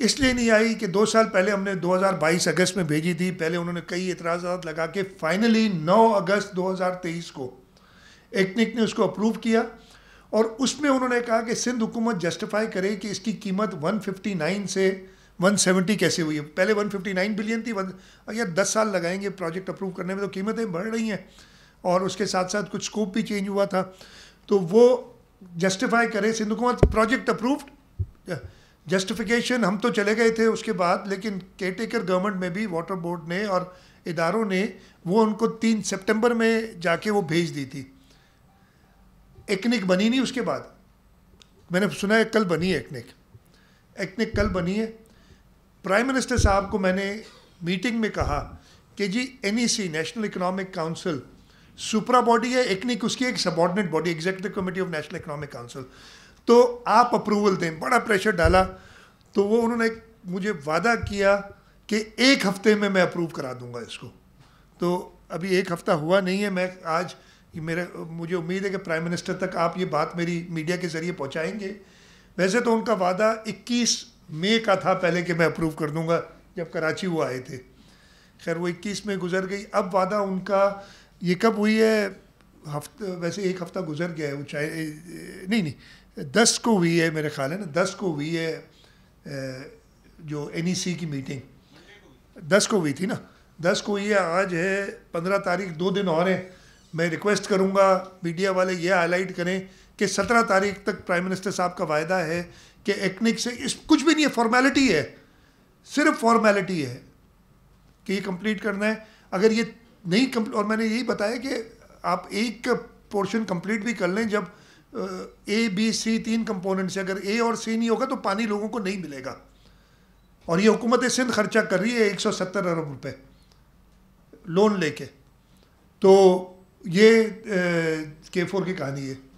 इसलिए नहीं आई कि दो साल पहले हमने 2022 अगस्त में भेजी थी पहले उन्होंने कई एतराज़ात लगा के फाइनली 9 अगस्त 2023 को एक्निक ने उसको अप्रूव किया और उसमें उन्होंने कहा कि सिंध हुकूमत जस्टिफाई करे कि इसकी कीमत 159 से 170 कैसे हुई है पहले 159 बिलियन थी यार दस साल लगाएंगे प्रोजेक्ट अप्रूव करने में तो कीमतें बढ़ रही हैं और उसके साथ साथ कुछ स्कोप भी चेंज हुआ था तो वो जस्टिफाई करे सिंध हुकूमत प्रोजेक्ट अप्रूव्ड जस्टिफिकेशन हम तो चले गए थे उसके बाद लेकिन केटेकर गवर्नमेंट में भी वाटर बोर्ड ने और इदारों ने वो उनको तीन सितंबर में जाके वो भेज दी थी एक्निक बनी नहीं उसके बाद मैंने सुना है कल बनी है एक्निक एक्निक कल बनी है प्राइम मिनिस्टर साहब को मैंने मीटिंग में कहा कि जी एन national economic council supra body है एक्निक उसकी एक subordinate body executive committee of national economic council तो आप अप्रूवल दें बड़ा प्रेशर डाला तो वो उन्होंने मुझे वादा किया कि एक हफ्ते में मैं अप्रूव करा दूंगा इसको तो अभी एक हफ्ता हुआ नहीं है मैं आज मेरे मुझे उम्मीद है कि प्राइम मिनिस्टर तक आप ये बात मेरी मीडिया के ज़रिए पहुंचाएंगे वैसे तो उनका वादा 21 मई का था पहले कि मैं अप्रूव कर दूंगा जब कराची वो आए थे खैर वो 21 में गुजर गई अब वादा उनका ये कब हुई है हफ्ते वैसे एक हफ्ता गुजर गया है वो चाहे नहीं नहीं दस को हुई है मेरे ख्याल है ना दस को हुई है जो एन e की मीटिंग दस को हुई थी ना दस को हुई है आज है पंद्रह तारीख दो दिन और हैं मैं रिक्वेस्ट करूँगा मीडिया वाले ये हाईलाइट करें कि सत्रह तारीख तक प्राइम मिनिस्टर साहब का वायदा है कि एक्निक से इस कुछ भी नहीं है फॉर्मेलिटी है सिर्फ फॉर्मेलिटी है कि ये कंप्लीट करना है अगर ये नहीं कम्प्ल और मैंने यही बताया कि आप एक पोर्शन कंप्लीट भी कर लें जब ए बी सी तीन कंपोनेंट्स हैं अगर ए और सी नहीं होगा तो पानी लोगों को नहीं मिलेगा और ये हुकूमत सिंध खर्चा कर रही है एक सौ सत्तर अरब रुपये लोन लेके तो ये के फोर की कहानी है